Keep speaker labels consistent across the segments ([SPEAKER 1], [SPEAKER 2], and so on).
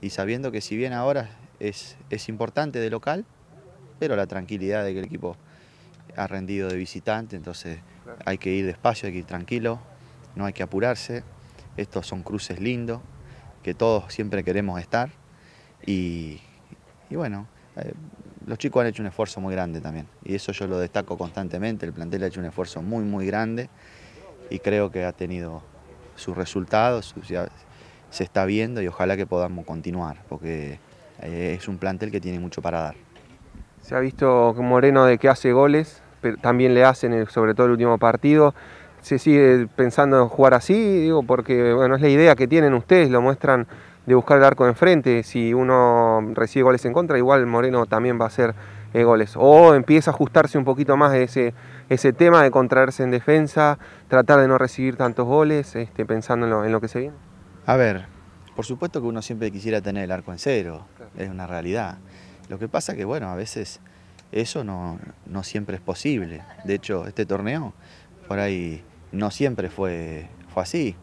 [SPEAKER 1] y sabiendo que si bien ahora es, es importante de local, pero la tranquilidad de que el equipo ha rendido de visitante, entonces hay que ir despacio, hay que ir tranquilo, no hay que apurarse. Estos son cruces lindos, que todos siempre queremos estar. Y, bueno, eh, los chicos han hecho un esfuerzo muy grande también. Y eso yo lo destaco constantemente. El plantel ha hecho un esfuerzo muy, muy grande y creo que ha tenido sus resultados, sus, se está viendo y ojalá que podamos continuar, porque eh, es un plantel que tiene mucho para dar.
[SPEAKER 2] Se ha visto Moreno de que hace goles, pero también le hacen sobre todo el último partido. ¿Se sigue pensando en jugar así? Digo, porque bueno, es la idea que tienen ustedes, lo muestran de buscar el arco enfrente. Si uno recibe goles en contra, igual Moreno también va a hacer eh, goles. O empieza a ajustarse un poquito más ese, ese tema de contraerse en defensa, tratar de no recibir tantos goles, este, pensando en lo que se viene. A ver, por
[SPEAKER 1] supuesto que uno siempre quisiera tener el arco en cero, es una realidad. Lo que pasa que, bueno, a veces eso no, siempre es posible. De hecho, este torneo, por ahí, no siempre fue, fue así.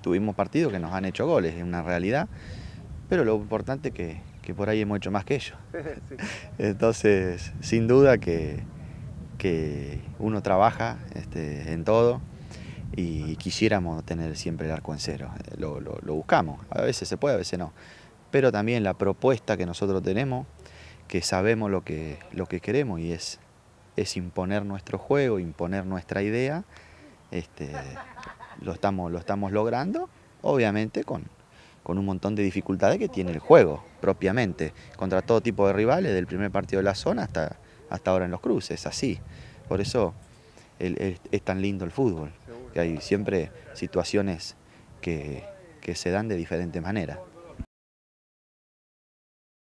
[SPEAKER 1] tuvimos partidos que nos han hecho goles, es una realidad, pero lo importante es que, por ahí hemos hecho más que ellos. Entonces, sin duda que, uno trabaja este, en todo y quisiéramos tener siempre el arco en cero. Eh, lo, buscamos, a veces se puede, a veces no. Pero también la propuesta que nosotros tenemos, que sabemos lo que, lo que queremos y es, es imponer nuestro juego, imponer nuestra idea, este, lo, estamos, lo estamos logrando, obviamente con, con un montón de dificultades que tiene el juego propiamente, contra todo tipo de rivales, del primer partido de la zona hasta, hasta ahora en los cruces, así. Por eso es tan lindo el fútbol, que hay siempre situaciones que, que se dan de diferentes maneras.